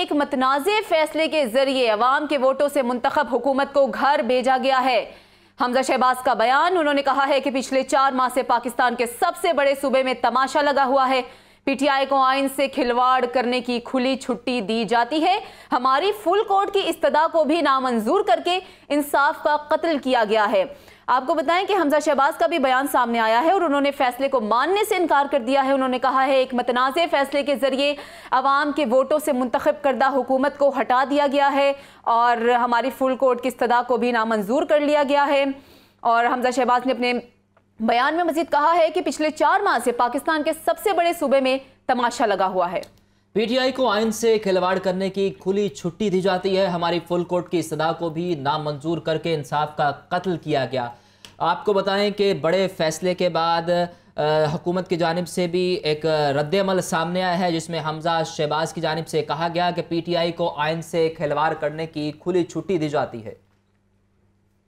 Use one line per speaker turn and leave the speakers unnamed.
एक मतनाजे फैसले के जरिए अवाम के वोटों से मुंतब हुकूमत को घर भेजा गया है हमजा शहबाज का बयान उन्होंने कहा है कि पिछले चार माह से पाकिस्तान के सबसे बड़े सूबे में तमाशा लगा हुआ है पीटीआई को आइन से खिलवाड़ करने की खुली छुट्टी दी जाती है हमारी फुल कोर्ट की इस्तः को भी नामंजूर करके इंसाफ का कत्ल किया गया है आपको बताएं कि हमजा शहबाज का भी बयान सामने आया है और उन्होंने फैसले को मानने से इनकार कर दिया है उन्होंने कहा है एक मतनाज़ फैसले के ज़रिए आवाम के वोटों से मुंतखब करदा हुकूमत को हटा दिया गया है और हमारी फुल कोर्ट की इस्तः को भी नामंजूर कर लिया गया है और हमजा शहबाज ने अपने बयान में मजीद कहा है कि पिछले चार माह से पाकिस्तान के सबसे बड़े सूबे में तमाशा लगा हुआ है
पीटीआई को आइन से खिलवाड़ करने की खुली छुट्टी दी जाती है हमारी फुल कोर्ट की सदा को भी नामंजूर करके इंसाफ का कत्ल किया गया आपको बताएं कि बड़े फैसले के बाद हुकूमत की जानब से भी एक रद्दमल सामने आया है जिसमें हमजा शहबाज की जानब से कहा गया कि पीटीआई को आइन से खिलवाड़ करने की खुली छुट्टी दी जाती है